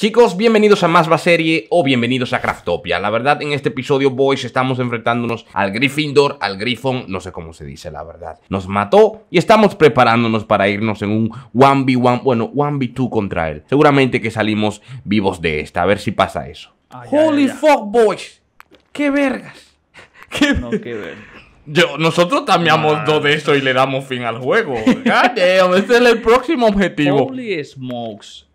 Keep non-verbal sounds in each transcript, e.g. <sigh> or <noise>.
Chicos, bienvenidos a Más Serie o bienvenidos a Craftopia. La verdad, en este episodio, boys, estamos enfrentándonos al Gryffindor, al Griffon, no sé cómo se dice, la verdad. Nos mató y estamos preparándonos para irnos en un 1v1, bueno, 1v2 contra él. Seguramente que salimos vivos de esta, a ver si pasa eso. ¡Holy fuck, boys! ¡Qué vergas! <laughs> no, qué vergas! Yo, nosotros cambiamos dos de eso y le damos fin al juego. Damn, Este es el próximo objetivo. Holy smokes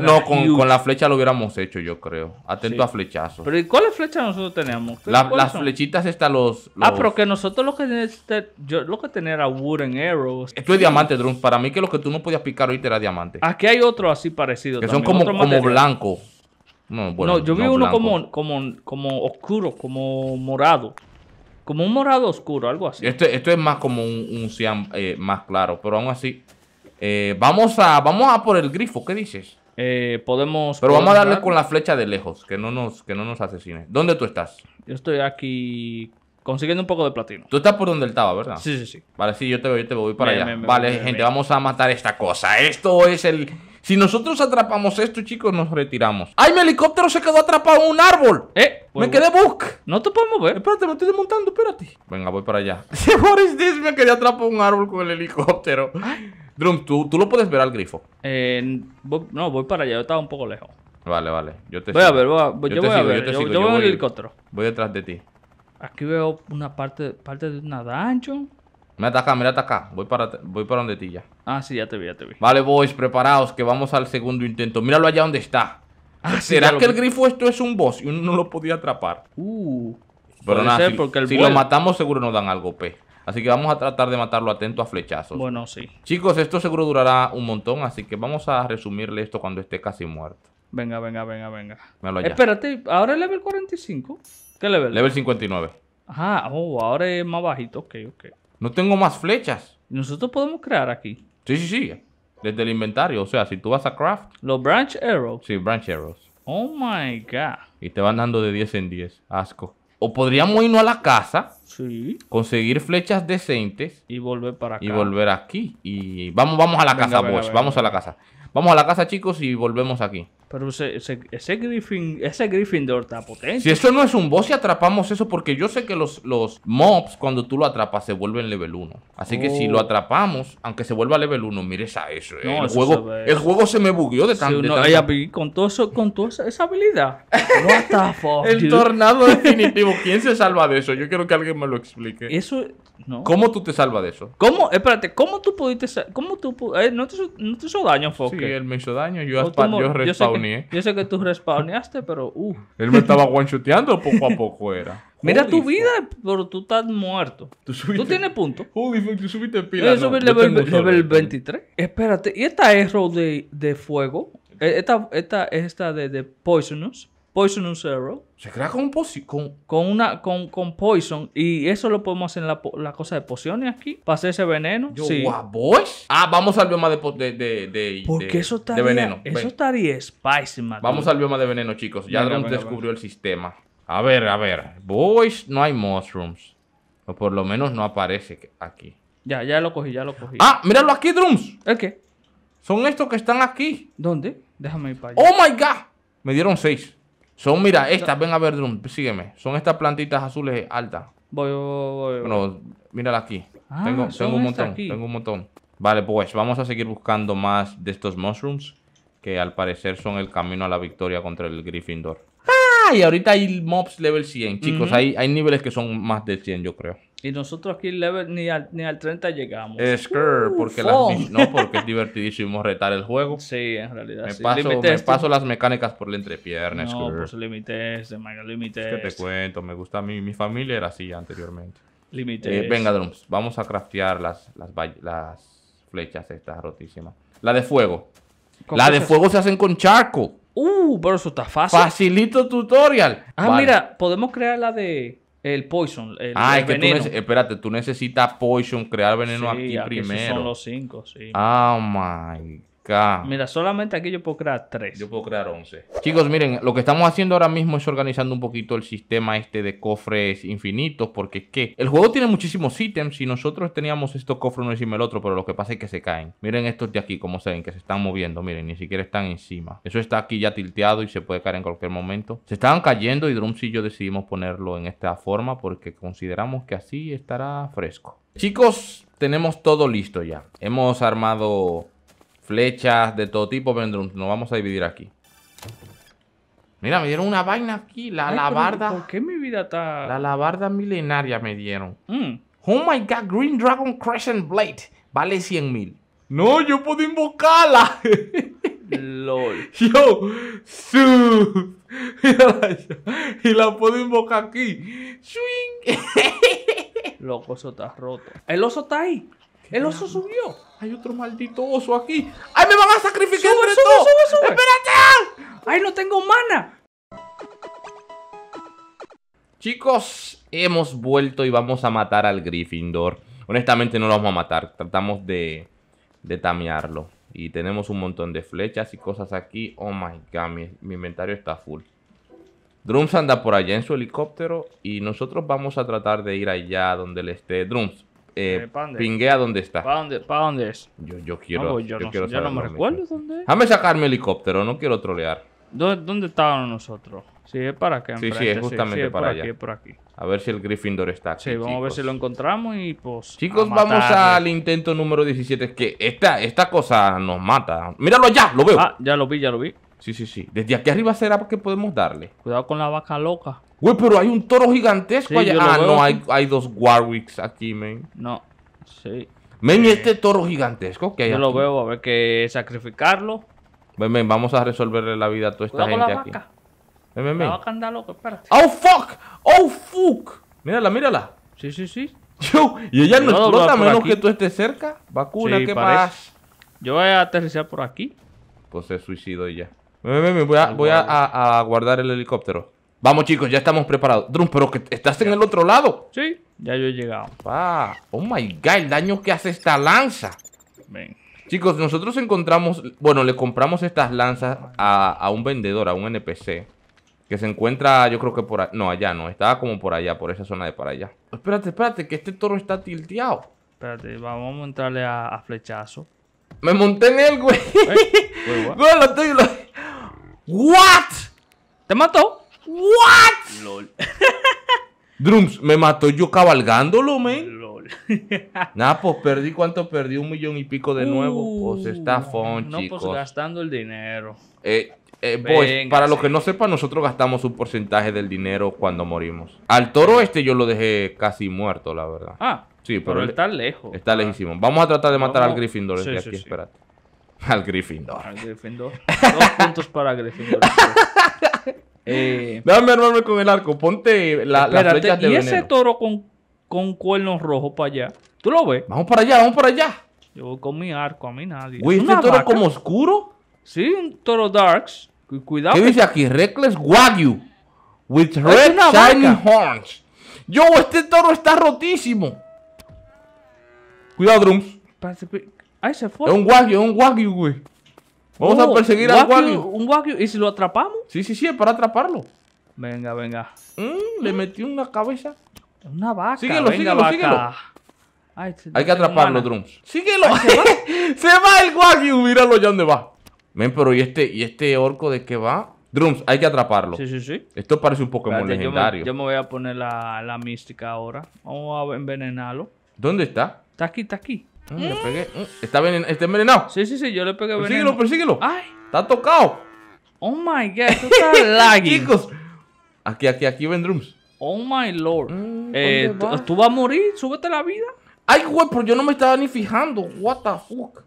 no, con, la flecha lo hubiéramos hecho, yo creo. Atento a flechazos. Pero ¿y cuáles flechas nosotros teníamos? las flechitas están los, Ah, pero que nosotros lo que teníamos este, lo que tenía era Wooden Arrows. Esto es diamante, Drums. Para mí que lo que tú no podías picar ahorita era diamante. Aquí hay otro así parecido. Que son como, como blanco. No, bueno, no, yo vi uno como, como, como oscuro, como morado. Como un morado oscuro, algo así. Esto, esto es más como un, un cian eh, más claro, pero aún así eh, vamos, a, vamos a por el grifo, ¿qué dices? Eh, podemos. Pero vamos a darle con la flecha de lejos, que no nos, que no nos asesine. ¿Dónde tú estás? Yo estoy aquí consiguiendo un poco de platino. Tú estás por donde él estaba, ¿verdad? Sí, sí, sí. Vale, sí, yo te voy yo te voy para allá. vale, gente, vamos a matar esta cosa. Esto es el. Si nosotros atrapamos esto, chicos, nos retiramos. ¡Ay, mi helicóptero se quedó atrapado en un árbol! ¡Eh! ¡Me quedé bug! No te puedo mover Espérate, me estoy desmontando, espérate. Venga, voy para allá. What is <laughs> este Me quedé atrapado un árbol con el helicóptero. Drum, ¿tú, lo puedes ver al grifo? Eh, no, voy para allá, yo estaba un poco lejos. Vale, vale. Yo te voy a ver, voy a, yo, voy a ver. Yo, te sigo, yo voy, el helicóptero. Voy detrás de ti. Aquí veo una parte, parte de una dancho. Me ataca, mira ataca. Voy para, voy para donde ti ya. Ah, sí, ya te vi, ya te vi. Vale, boys, preparaos que vamos al segundo intento. Míralo allá donde está. Ah, ¿Será que el grifo esto es un boss y uno no lo podía atrapar? Uh. Pero nada, si, si lo matamos seguro nos dan algo, P. Así que vamos a tratar de matarlo atento a flechazos. Bueno, sí. Chicos, esto seguro durará un montón, así que vamos a resumirle esto cuando esté casi muerto. Venga, venga, venga, venga. Espérate, ahora es level 45. ¿Qué level? Level 59. Ajá, ah, oh, ahora es más bajito, ok, ok. No tengo más flechas. Nosotros podemos crear aquí. Sí, sí, sí. Desde el inventario, o sea, si tú vas a craft. Los branch arrows. Sí, branch arrows. Oh my god. Y te van dando de 10 en 10. Asco. O podríamos irnos a la casa. Conseguir flechas decentes. Y volver para Y volver aquí. Y vamos, vamos a la casa, vamos a la casa. Vamos a la casa, chicos, y volvemos aquí. Pero ese, ese, ese, Griffin, ese Gryffindor está potente. Si eso no es un boss, y atrapamos eso, porque yo sé que los, los mobs, cuando tú lo atrapas, se vuelven level 1. Así que si lo oh. atrapamos, aunque se vuelva level 1, mires a eso. el, juego, el juego se me bugueó de tanto. Si con, todo eso, con toda esa habilidad. <laughs> What the fuck, el tornado <laughs> definitivo. ¿Quién se salva de eso? Yo quiero que alguien me lo explique. Eso, no. ¿Cómo tú te salvas de eso? ¿Cómo? Espérate, ¿cómo tú pudiste... ¿Cómo tú... Eh, no, te, hizo daño, Fokker? Sí, él me hizo daño. Yo, yo ¿eh? Yo sé que tú respawneaste, pero Él me estaba shoteando poco a poco era. <laughs> Mira tu vida, pero tú estás muerto. Tú, tienes punto. pila. 23. Espérate, ¿y esta es de, de fuego? Eh, esta, esta, esta de, de Poisonous. Poison un Zero. Se crea con poison, con... Con, una, con, con, Poison. Y eso lo podemos hacer en la, cosa de pociones aquí. Pase ese veneno. Yo, boys. Ah, vamos al bioma de, de, de, Porque eso estaría, de veneno. Eso estaría spicy, man. Vamos al bioma de veneno, chicos. Ya Drums descubrió el sistema. A ver, a ver. Boys, no hay mushrooms. O por lo menos no aparece aquí. Ya, ya lo cogí, ya lo cogí. Ah, míralo aquí, Drums. ¿El qué? Son estos que están aquí. ¿Dónde? Déjame ir para allá. ¡Oh, my God! Me dieron seis. Son, mira, estas, ven a ver, Drum, sígueme. Son estas plantitas azules altas. Voy, voy, voy. Bueno, míralas ah, aquí. tengo, un montón, tengo montón. Vale, pues vamos a seguir buscando más de estos mushrooms que al parecer son el camino a la victoria contra el Gryffindor. ¡Ah! Y ahorita hay mobs level 100, chicos. hay, hay niveles que son más de 100, yo creo. Y nosotros aquí level ni al, 30 llegamos. Es que, porque, oh. no, porque es divertidísimo retar el juego. Sí, en realidad. Me, sí. paso, me paso, las mecánicas por la entrepierna. No, pues límites, límites. Es que te cuento, me gusta. a mí. mi familia era así anteriormente. Límites. Eh, venga, Drums, vamos a craftear las, las, las flechas estas rotísimas. La de fuego. La de fuego se hacen con charco. Uh, pero eso está fácil. Facilito tutorial. Ah, mira, podemos crear la de el poison. El, ah, es que tú, espérate, tú necesitas poison, crear veneno sí, aquí, primero. Son los cinco, sí. Ah, oh my Mira, solamente aquí yo puedo crear 3 Yo puedo crear 11. Chicos, miren, lo que estamos haciendo ahora mismo es organizando un poquito el sistema este de cofres infinitos, porque es que el juego tiene muchísimos ítems y nosotros teníamos estos cofres uno encima del otro, pero lo que pasa es que se caen. Miren estos de aquí, como se ven, que se están moviendo, miren, ni siquiera están encima. Eso está aquí ya tilteado y se puede caer en cualquier momento. Se estaban cayendo y Drums y yo decidimos ponerlo en esta forma porque consideramos que así estará fresco. Chicos, tenemos todo listo ya. Hemos armado flechas de todo tipo, Vendrum. Nos vamos a dividir aquí. Mira, me dieron una vaina aquí, la alabarda. ¿Por qué mi vida está...? La labarda milenaria me dieron. Mm. Oh my God, Green Dragon Crescent Blade. Vale 100 mil. No, yo puedo invocarla. <laughs> LOL. Yo, su. <laughs> y la puedo invocar aquí. Swing. <laughs> Loco, eso está roto. El oso está ahí. El oso subió. Hay otro maldito oso aquí. ¡Ay, me van a sacrificar! ¡Sube, sube, ¡Espérate! ¡Ay, no tengo mana! Chicos, hemos vuelto y vamos a matar al Gryffindor. Honestamente no lo vamos a matar. Tratamos de, de tamearlo. Y tenemos un montón de flechas y cosas aquí. Oh my god, mi, mi inventario está full. Drums anda por allá en su helicóptero y nosotros vamos a tratar de ir allá donde le esté Drums. Eh, eh, pinguea dónde está. ¿Para dónde, es? Yo, quiero. No, ah, pues yo, no, me recuerdo dónde es. Déjame sacarme helicóptero, no quiero trolear. ¿Dónde, dónde estábamos nosotros? Sí, es para que. Sí, sí, es justamente para allá. por aquí. A ver si el Gryffindor está aquí. Sí, vamos a ver si lo encontramos y pues. Chicos, vamos al intento número 17. Es Que esta, esta cosa nos mata. Míralo ya, lo veo. Ah, ya lo vi, ya lo vi. Sí, sí, sí. Desde aquí arriba será porque podemos darle. Cuidado con la vaca loca. Güey, pero hay un toro gigantesco allá. Ah, no, hay, hay, dos Warwicks aquí, men. No, sí. Men, eh, este toro gigantesco que hay Yo lo veo, a ver que sacrificarlo. Ven, ven, vamos a resolverle la vida a toda esta gente aquí. Ven, ven, ven. La vaca anda loco, espérate. ¡Oh, fuck! ¡Oh, fuck! Mírala, mírala. Sí, sí, sí. Yo, y ella no explota a menos que tú estés cerca. Vacuna, ¿qué pasa? Yo voy a aterrizar por aquí. Pues se suicido ella ya. Ven, ven, voy a, voy a guardar el helicóptero. Vamos, chicos, ya estamos preparados. Drum, pero que estás en el otro lado. Sí, ya yo he llegado. Pa. oh my god, el daño que hace esta lanza. Ven. Chicos, nosotros encontramos, bueno, le compramos estas lanzas a, un vendedor, a un NPC. Que se encuentra, yo creo que por allá. No, allá no, estaba como por allá, por esa zona de para allá. Espérate, espérate, que este toro está tilteado. Espérate, vamos a montarle a, flechazo. Me monté en él, güey. Güey, <laughs> lo ¿What? ¿Te mató? ¿What? LOL. <laughs> Drums, me mató yo cabalgándolo, men. LOL. <laughs> nah, pues perdí, ¿cuánto perdí? Un millón y pico de nuevo. pues uh, está fun, no, pues, chicos. No, pues gastando el dinero. Eh, eh para los que no sepan, nosotros gastamos un porcentaje del dinero cuando morimos. Al toro este yo lo dejé casi muerto, la verdad. Ah, sí, pero, pero está lejos. Está ah. lejísimo. Vamos a tratar de matar al Gryffindor desde sí, <laughs> Al Gryffindor. Al Gryffindor. Dos puntos para Gryffindor. Eh, Dame armarme con el arco, ponte la, espérate, de de Y ese toro con, con cuernos rojos para allá. ¿Tú lo ves? Vamos para allá, vamos para allá. Yo voy con mi arco, a mí nadie. ¿Un ¿Es ¿este toro como oscuro? Sí, un toro darks. Cuidado. ¿Qué dice aquí? Reckless Wagyu. With red shiny horns. Yo, este toro está rotísimo. Cuidado, Drums. Ahí se fue. Es un Wagyu, es un Wagyu, güey. Vamos a perseguir al Wagyu. ¿Un Wagyu? ¿Y si lo atrapamos? Sí, sí, sí, es para atraparlo. Venga, venga. Mm, le metí una cabeza. Una vaca. Síguelo, síguelo, vaca. síguelo. Este hay que atraparlo, Drums. ¡Síguelo! <laughs> se, va. el Wagyu! Míralo ya dónde va. Ven, pero ¿y este, ¿y este orco de qué va? Drums, hay que atraparlo. Sí, sí, sí. Esto parece un Pokémon legendario. Yo me, voy a poner la, la mística ahora. Vamos a envenenarlo. ¿Dónde está? Está aquí, está aquí. Mm, le ¿Eh? pegué. Mm, está, está, envenenado. Sí, sí, sí, yo le pegué veneno. Persíguelo, persíguelo. Ay. Está tocado. Oh my god, esto está <laughs> lagging. Chicos, aquí, aquí, aquí Vendrums Oh my lord. Mm, eh, ¿Tú vas a morir? Súbete la vida. Ay, güey, pero yo no me estaba ni fijando. What the fuck.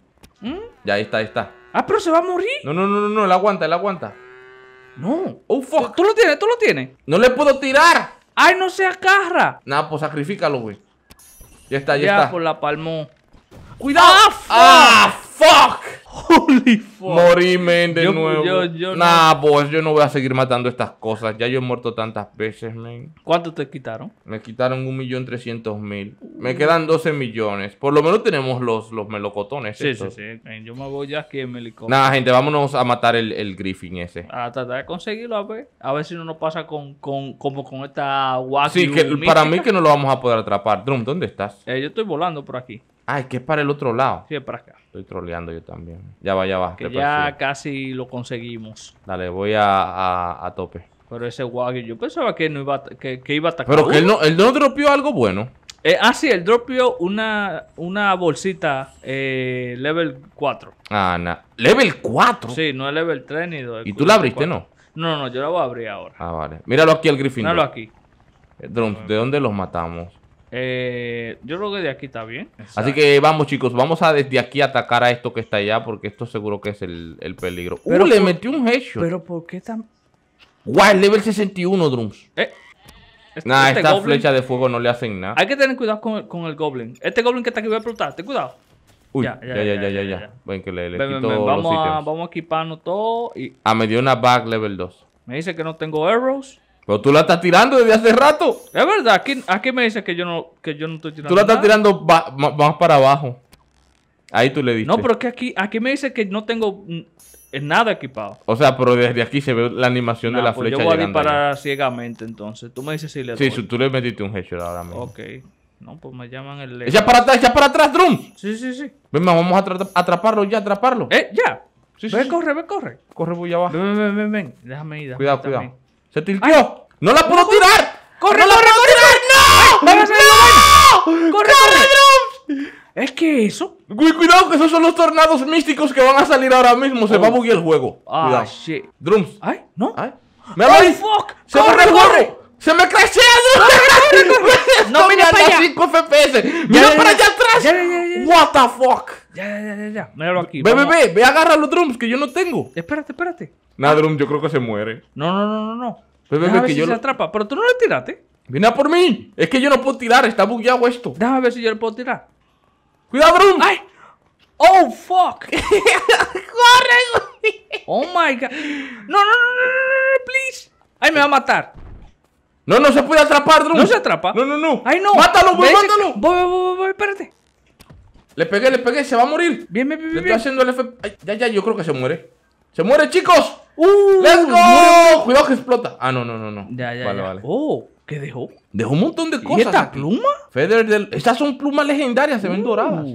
Ya, ahí está, ahí está. Ah, pero se va a morir. No, no, no, no, no, él aguanta, él aguanta. No. Oh, fuck. ¿Tú, lo tienes, tú lo tienes. No le puedo tirar. Ay, no se carra. Nada, pues sacrifícalo, güey. Ya está, ya, ya está. por pues la palmó. ¡Cuidado! Ah, ¡Ah, fuck! Holy fuck. ¡Holy fuck! de nuevo. nah, pues yo no voy a seguir matando estas cosas. Ya yo he muerto tantas veces, men. ¿Cuánto te quitaron? Me quitaron un millón trescientos mil. Me quedan 12 millones. Por lo menos tenemos los, los melocotones. Sí, sí, sí. Yo me voy ya aquí en melocotón. Nah, gente, vámonos a matar el, el griffin ese. A tratar de conseguirlo, a ver. A ver si no nos pasa con, como con esta Sí, que para mí que no lo vamos a poder atrapar. Drum, ¿dónde estás? Eh, yo estoy volando por aquí. Ah, es que es para el otro lado. Sí, es para acá. Estoy troleando yo también. Ya va, ya va. Que ya casi lo conseguimos. Dale, voy a, a, tope. Pero ese Wagyu, yo pensaba que no iba a, que, que iba a atacar. Pero que él uh. no, él no dropeó algo bueno. Eh, ah, sí, él dropió una, una bolsita eh, level 4. Ah, no. ¿Level 4? Sí, no es level 3 ni 2. ¿Y tú la abriste, no? No, no, yo la voy a abrir ahora. Ah, vale. Míralo aquí el Gryffindor. Míralo aquí. Eh, ¿De dónde los matamos? Eh, yo creo que de aquí está bien. Así que vamos, chicos, vamos a desde aquí atacar a esto que está allá, porque esto seguro que es el, peligro. uh, le metió un hecho Pero ¿por qué tan.? ¡Guau! level 61, Drums. Eh, este, nah, este estas flechas de fuego no le hacen nada. Hay que tener cuidado con el, con Goblin. Este Goblin que está aquí voy a explotar, ten cuidado. Uy, ya, ya, ya, ya, ya. Ven que le, quito Vamos, a, equiparnos todo. Y... Ah, me dio una bug level 2. Me dice que no tengo arrows. Pero tú la estás tirando desde hace rato. Es verdad, aquí, me dices que yo no, que yo no estoy tirando. Tú la estás tirando más para abajo. Ahí tú le dices. No, pero es que aquí, aquí me dices que no tengo eh, nada equipado. O sea, pero desde aquí se ve la animación de la flecha pues flecha. Yo voy a disparar ciegamente entonces. Tú me dices si le doy. Sí, tú le metiste un headshot ahora mismo. Ok. No, pues me llaman el. ¡Ya para atrás! ¡Echa para atrás, Drum! Sí, sí, sí. Ven, vamos a atraparlo ya, atraparlo. ¡Eh, ya! Sí, ve, corre, ve, corre. Corre, voy abajo. Ven, ven, ven, ven. Déjame ir. cuidado, cuidado. ¡Se tiltió! ¡No la puedo tirar! ¡Corre, no corre, corre! corre! ¡No! ¡No! ¡Corre, corre! Es que eso. Güey, cuidado, que esos son los tornados místicos que van a salir ahora mismo. Se va a oh. buguear el juego. Ah, shit. Drums. ¿Ay? ¿No? ¿Ay? ¡Me voy. ¡Corre, fuck! ¡Se corre, corre! ¡Se me crasheado! Ah, ¡No mira está a 5 FPS! ¡Mira para allá atrás! ¡What the fuck! Ya, ya, ya, ya. Míralo aquí. Ve, ve, ve, ve, agarra los drums que yo no tengo. Espérate, espérate. Nada, drum, yo creo que se muere. No, no, no, no, no. Ve, ve, ve, que yo. Se lo... atrapa, pero tú no le tiraste. Viene a por mí. Es que yo no puedo tirar, está bugueado esto. Déjame ver si yo le puedo tirar. ¡Cuidado, drum! ¡Ay! ¡Oh, fuck! <laughs> ¡Corre! ¡Oh, my God! ¡No, no, no, no, no, no! please ¡Ay, me va a matar! No, no se puede atrapar, Drew. No se atrapa. No, no, no. Ay, no. Mátalo, voy, mátalo. Voy, voy, voy, espérate. Le pegué, le pegué, se va a morir. Bien, bien, bien. Le estoy haciendo el F. ya, ya, yo creo que se muere. ¡Se muere, chicos! Uh, ¡Let's go! Cuidado que explota. Ah, no, no, no, no. Ya, ya, vale, Vale. Oh, ¿qué dejó? Dejó un montón de cosas. ¿Y esta pluma? Feather del... Estas son plumas legendarias, se ven uh. doradas.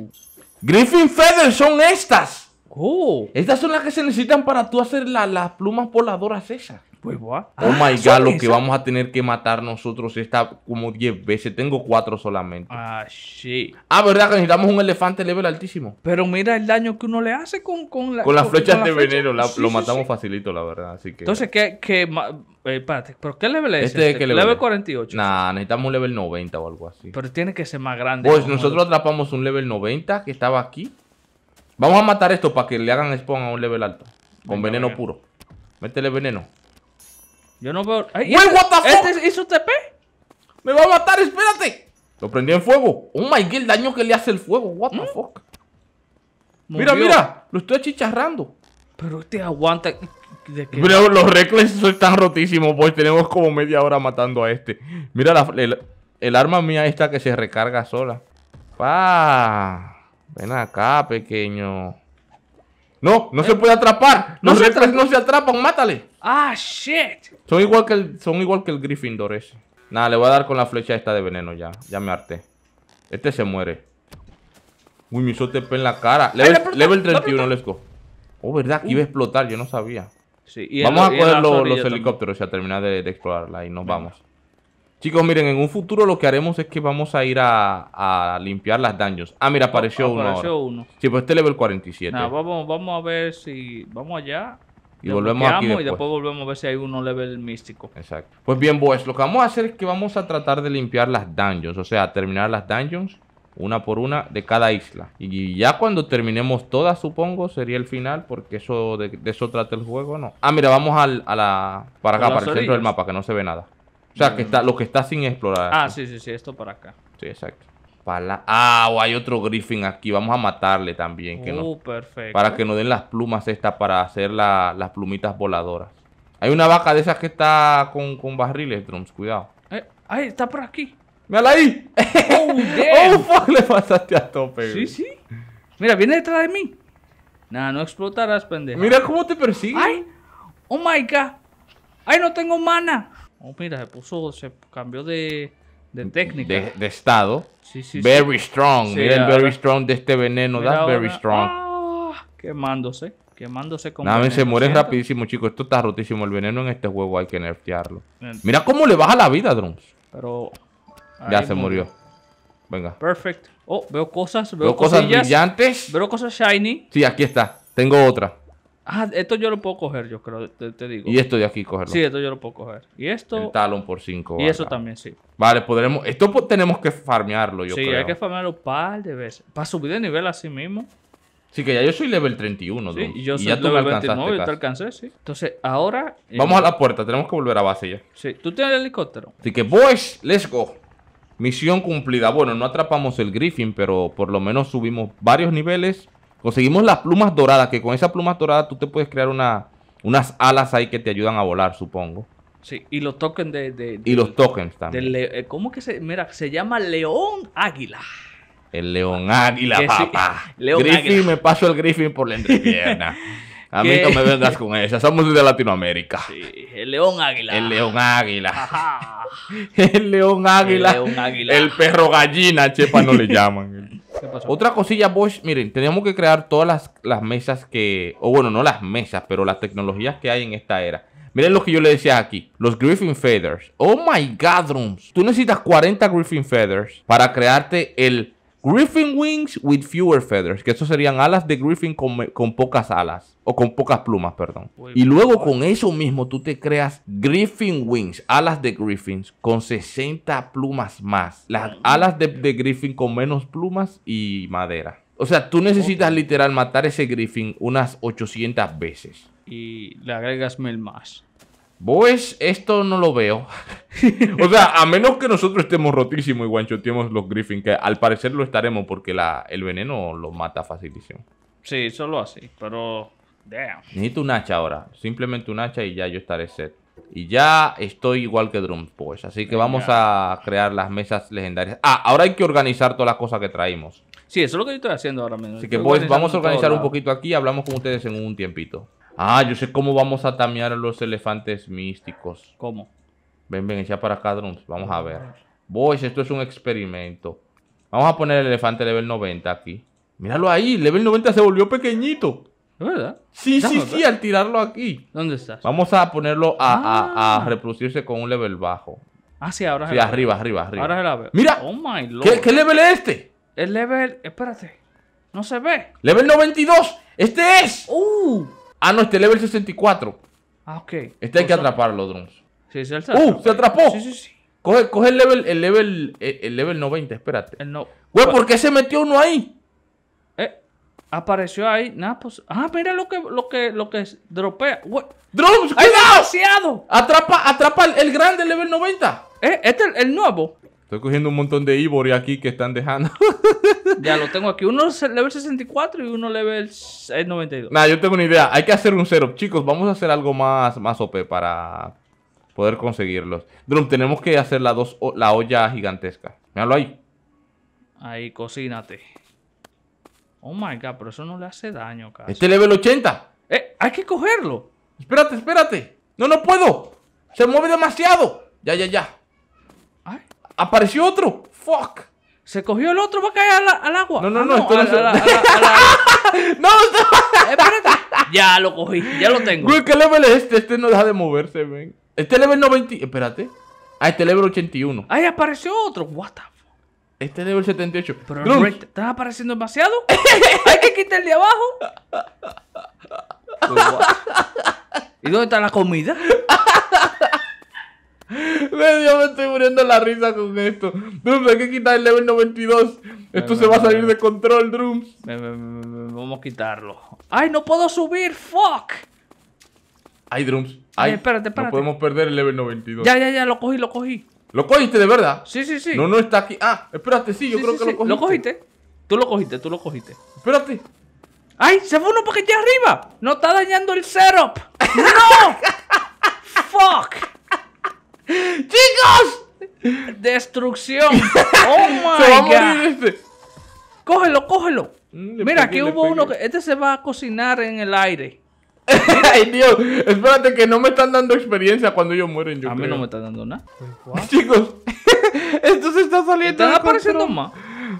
Griffin Feather son estas. Oh. Estas son las que se necesitan para tú hacer las plumas voladoras esas. Pues, oh ah, my god, lo que vamos a tener que matar nosotros está como 10 veces. Tengo 4 solamente. Ah, sí. Ah, ¿verdad? Que necesitamos un elefante level altísimo. Pero mira el daño que uno le hace con, con Con las flechas de veneno, lo matamos facilito, la verdad. Así que. Entonces, ¿qué. qué eh, espérate, ¿pero qué level es? Este, este? level, level 48. Nah, necesitamos un level 90 o algo así. Pero tiene que ser más grande. Pues nosotros atrapamos un level 90 que estaba aquí. Vamos a matar esto para que le hagan spawn a un level alto. Con veneno puro. Métele veneno. Yo no veo. Ay, este what the este fuck? es TP? ¡Me va a matar! ¡Espérate! Lo prendí en fuego. Oh my god, el daño que le hace el fuego. What the ¿Mm? fuck. Mira, mira, lo estoy achicharrando. Pero este aguanta. Mira, los reclames <laughs> están rotísimos, pues tenemos como media hora matando a este. Mira el, arma mía esta que se recarga sola. ¡Pah! Ven acá, pequeño. No, no se eh, puede atrapar. no no se atrapan, mátale. Ah, shit. Son igual que el, son igual que el Gryffindor ese. Nada, le voy a dar con la flecha esta de veneno ya. Ya me harté. Este se muere. Uy, me hizo TP en la cara. Level, 31, let's go. Oh, verdad, iba a uh. explotar, yo no sabía. Sí, y Vamos a coger los, helicópteros y a terminar de, explorarla y nos vamos. Chicos, miren, en un futuro lo que haremos es que vamos a ir a, limpiar las dungeons. Ah, mira, apareció, ah, uno, apareció Sí, pues este level 47. vamos, vamos a ver si... Vamos allá. Y volvemos aquí después. Y después volvemos a ver si hay uno level místico. Exacto. Pues bien, pues lo que vamos a hacer es que vamos a tratar de limpiar las dungeons. O sea, terminar las dungeons una por una de cada isla. Y ya cuando terminemos todas, supongo, sería el final, porque eso de, eso trata el juego, ¿no? Ah, mira, vamos al, a la, para acá, para el centro del mapa, que no se ve nada. O sea, que está, lo que está sin explorar. Ah, sí, sí, sí, esto para acá. Sí, exacto. ah, o oh, hay otro griffin aquí. Vamos a matarle también. Que no, uh, perfecto. Para que nos den las plumas estas para hacer las plumitas voladoras. Hay una vaca de esas que está con, con barriles, Drums. Cuidado. Eh, ay, está por aquí. ¡Mírala ahí! ¡Oh, <laughs> oh fuck! Le pasaste a tope, Sí, sí. Mira, viene detrás de mí. Nah, no explotarás, pendejo. Mira cómo te persigue. ¡Ay! ¡Oh, my God! ¡Ay, no tengo mana! Oh, mira, se puso, se cambió de, técnica. De, estado. Sí, sí. Very strong. Miren, very strong de este veneno. That's very strong. Ah, quemándose. Quemándose con. Nada, se muere rapidísimo, chicos. Esto está rotísimo. El veneno en este juego hay que nerfearlo. Mira cómo le baja la vida, Drones. Pero. Ya se murió. Venga. Perfecto. Oh, veo cosas. Veo, veo cosas brillantes. Veo cosas shiny. Sí, aquí está. Tengo otra. Ah, esto yo lo puedo coger, yo creo, te, digo. Y esto de aquí cogerlo. Sí, esto yo lo puedo coger. Y esto. El talón por 5. Y eso también, sí. Vale, podremos. Esto tenemos que farmearlo, yo creo. Sí, hay que farmearlo un par de veces. Para subir de nivel así mismo. Así que ya yo soy level 31, sí, y yo soy ya 29, yo te alcancé, sí. Entonces, ahora. Eh, Vamos a la puerta, tenemos que volver a base ya. Sí, tú tienes el helicóptero. Así que, boys, let's go. Misión cumplida. Bueno, no atrapamos el Griffin, pero por lo menos subimos varios niveles. Conseguimos las plumas doradas, que con esas plumas doradas tú te puedes crear una, unas alas ahí que te ayudan a volar, supongo. Sí, y los tokens de... y los tokens también. Eh, ¿Cómo que se...? Mira, se llama León Águila. El León Águila, papá. Sí. <laughs> Griffin, me paso el Griffin por la entrepierna. <laughs> A mí no me vendas con esa, somos de Latinoamérica. Sí, el león águila. El león águila. <laughs> El león águila. El león águila. El perro gallina, chepa no le llaman. Otra cosilla, Bosch, miren, tenemos que crear todas las, las mesas que... O bueno, no las mesas, pero las tecnologías que hay en esta era. Miren lo que yo le decía aquí. Los Griffin Feathers. Oh my God, Rooms. Tú necesitas 40 Griffin Feathers para crearte el Griffin wings with fewer feathers, que eso serían alas de Griffin con, pocas alas, o con pocas plumas, perdón. y luego con eso mismo tú te creas Griffin wings, alas de Griffins, con 60 plumas más. Las alas de, de Griffin con menos plumas y madera. O sea, tú necesitas literal matar ese Griffin unas 800 veces. Y le agregas mil más. Pues esto no lo veo. <laughs> o sea, a menos que nosotros estemos rotísimos y guanchoteemos los Griffin, que al parecer lo estaremos porque la, el veneno lo mata facilísimo. Sí, solo así, pero... Damn. Necesito un hacha ahora, simplemente un hacha y ya yo estaré set. Y ya estoy igual que Drum, pues. Así que vamos a crear las mesas legendarias. Ah, ahora hay que organizar todas las cosas que traímos. Sí, eso es lo que yo estoy haciendo ahora mismo. Así que, pues, vamos a organizar un poquito aquí. Hablamos con ustedes en un tiempito. Ah, yo sé cómo vamos a tamear a los elefantes místicos. ¿Cómo? Ven, ven, echa para acá, drones. Vamos a ver. Boys, esto es un experimento. Vamos a poner el elefante level 90 aquí. Míralo ahí, level 90 se volvió pequeñito. ¿Es ¿Verdad? Sí, sí, sí, al tirarlo aquí. ¿Dónde estás? Vamos a ponerlo a, ah. reproducirse con un level bajo. Ah, sí, ahora sí, arriba, arriba, arriba. Ahora se la veo. Mira. Oh my ¿Qué, ¿Qué, level es este? El level. Espérate. No se ve. Level 92. Este es. Uh. Ah, no, este level 64. Ah, ok. Este hay que atraparlo, drones Sí, se ¡Uh! ¡Se atrapó! Sí, sí, sí. Coge, coge el level, el level, eh, el level 90, espérate. no. Güey, ¿por qué se metió uno ahí? Eh, apareció ahí. Nada, pues. Ah, mira lo que, lo que, lo que dropea. Güey. ¡Cuidado! Atrapa, atrapa el, el grande level 90. Eh, este es el nuevo. Estoy cogiendo un montón de Ivory aquí que están dejando. <laughs> ya lo tengo aquí. Uno es level 64 y uno level 92. Nah, yo tengo una idea. Hay que hacer un setup. Chicos, vamos a hacer algo más, más OP para poder conseguirlos. Drum, tenemos que hacer la, dos, la olla gigantesca. Míralo ahí. Ahí, cocínate. Oh my god, pero eso no le hace daño, casi. Este level 80. Eh, hay que cogerlo. Espérate, espérate. No, no puedo. Se mueve demasiado. Ya, ya, ya. Apareció otro. Fuck. Se cogió el otro, va a caer al, agua. No, no, ah, no, esto no es. <laughs> No, Espérate. Ya lo cogí, ya lo tengo. Güey, ¿qué level es este? Este no deja de moverse, Este level 90. Espérate. Ah, este level 81. Ahí apareció otro. What the fuck. Este level 78. Pero no, estás apareciendo demasiado. <laughs> Hay que quitar el de abajo. Pues, ¿Y dónde está la comida? <laughs> Medio me estoy muriendo la risa con esto. Drums, hay que quitar el level 92. Esto se va a salir de control, Drums. vamos a quitarlo. ¡Ay, no puedo subir! ¡Fuck! ¡Ay, Drums! ¡Ay! espérate, eh, espérate. No podemos perder el level 92. Ya, ya, ya, lo cogí, lo cogí. ¿Lo cogiste de verdad? Sí, sí, sí. No, no está aquí. Ah, espérate, sí, yo creo que lo cogiste. Lo cogiste. Tú lo cogiste, tú lo cogiste. Espérate. ¡Ay! ¡Se fue uno porque ya arriba! ¡No está dañando el setup! ¡No! <laughs> ¡Fuck! ¡Chicos! Destrucción. <laughs> Oh my god. Este. Cógelo, cógelo. Mm, Mira, aquí hubo uno que. Este se va a cocinar en el aire. <laughs> Ay, Dios, espérate que no me están dando experiencia cuando ellos mueren. Yo a mí no me están dando nada. <laughs> Chicos, esto se está saliendo. Están apareciendo más.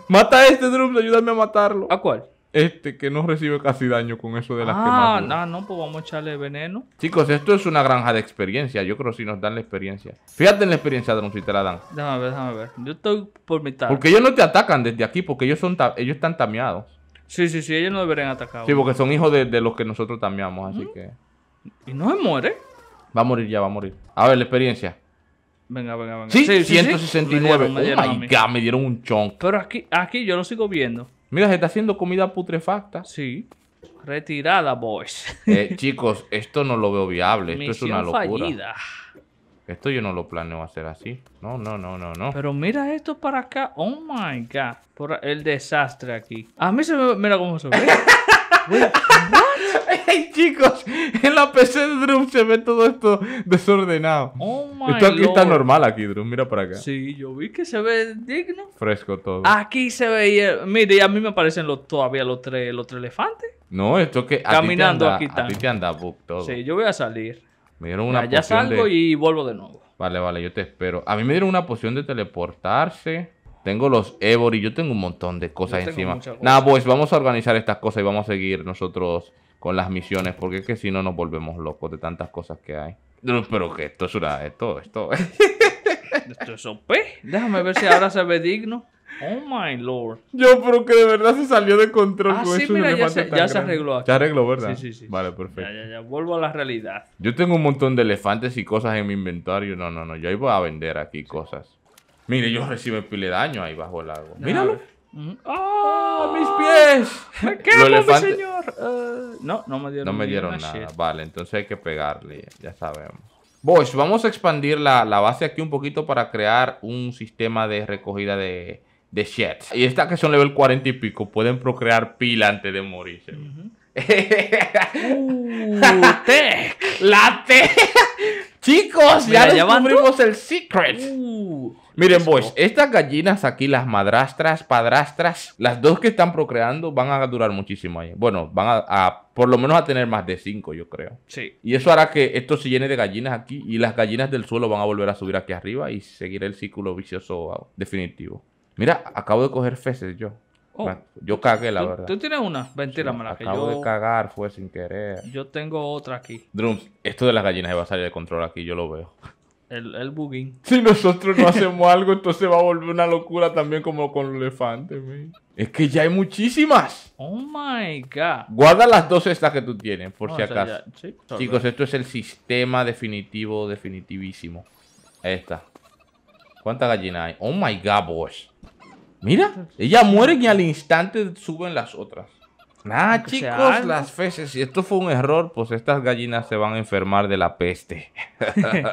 Mata a este, Drums, ayúdame a matarlo. ¿A cuál? este que no recibe casi daño con eso de las ah, quemaduras. Ah, no, no, pues vamos a echarle veneno. Chicos, esto es una granja de experiencia. Yo creo que si nos dan la experiencia. Fíjate en la experiencia, Dron, si te la dan. Déjame ver, déjame ver. Yo estoy por mitad. Porque ellos no te atacan desde aquí, porque ellos, son ellos están tameados. Sí, sí, sí, ellos no deberían atacar. Sí, porque son hijos de, los que nosotros tameamos, así que... ¿Y no se muere? Va a morir ya, va a morir. A ver, la experiencia. Venga, venga, venga. Sí, 169. Ay, dieron, me dieron un chonk. Pero aquí, aquí yo lo sigo viendo. Mira, se está haciendo comida putrefacta. Sí. Retirada, boys. Eh, <laughs> chicos, esto no lo veo viable. Esto es una locura. Esto yo no lo planeo hacer así. No, no, no, no, no. Pero mira esto para acá. Oh my god. Por el desastre aquí. A mí se me. Mira cómo se ve. <laughs> ¡Ay, chicos! En la PC de Drum se ve todo esto desordenado. Oh my esto aquí está normal, aquí, Drum. Mira para acá. Sí, yo vi que se ve digno. Fresco todo. Aquí se ve... Mire, y a mí me parecen los, todavía los tres, el otro elefantes. No, esto que. Caminando aquí todo. Sí, yo voy a salir. Me dieron una poción. ya salgo y vuelvo de nuevo. Vale, vale, yo te espero. A mí me dieron una poción de teleportarse. Tengo los y yo tengo un montón de cosas encima. Nada, pues vamos a organizar estas cosas y vamos a seguir nosotros con las misiones, porque es que si no nos volvemos locos de tantas cosas que hay. Pero que esto es una... Esto, esto... <laughs> esto es OP. Déjame ver si ahora se ve digno. Oh my lord. Yo, pero que de verdad se salió de control ah, con sí, mira, ya, se, arregló Se arregló, ¿verdad? Sí, sí, sí. Vale, perfecto. Ya, ya, ya. Vuelvo a la realidad. Yo tengo un montón de elefantes y cosas en mi inventario. No, no, no. Yo iba a vender aquí cosas. Mire, yo recibo pile daño ahí bajo el agua. Míralo. ¡Oh, mis ah. pies! qué <laughs> quemo, mi señor! Eh, no, no me dieron, no me dieron nada. Vale, entonces hay que pegarle, ya sabemos. Boys, vamos a expandir la, la, base aquí un poquito para crear un sistema de recogida de, de sheds. Y estas que son level 40 y pico pueden procrear pila antes de morirse. <laughs> Uh -huh. tech. ¡La tech! <laughs> Chicos, ya descubrimos el secret. Uh. Miren, boys, estas gallinas aquí, las madrastras, padrastras, las dos que están procreando van a durar muchísimo ahí. Bueno, van a, por lo menos a tener más de cinco, yo creo. Sí. Y eso hará que esto se llene de gallinas aquí y las gallinas del suelo van a volver a subir aquí arriba y seguir el círculo vicioso definitivo. Mira, acabo de coger feces yo. Oh. yo cagué, la verdad. Tú tienes una, mentira, sí, acabo de cagar, fue sin querer. Yo tengo otra aquí. Drums, esto de las gallinas va a salir de control aquí, yo lo veo el, el <laughs> Si nosotros no hacemos algo, entonces va a volver una locura también como con los elefantes. Es que ya hay muchísimas. Oh my god. Guarda las dos estas que tú tienes, por si acaso. Chicos, esto es el sistema definitivo, definitivísimo. Ahí está. ¿Cuántas gallinas hay? Oh my god, boys Mira, ellas mueren y al instante suben las otras. Nah, chicos, las feces. Si esto fue un error, pues estas gallinas se van a enfermar de la peste. <laughs>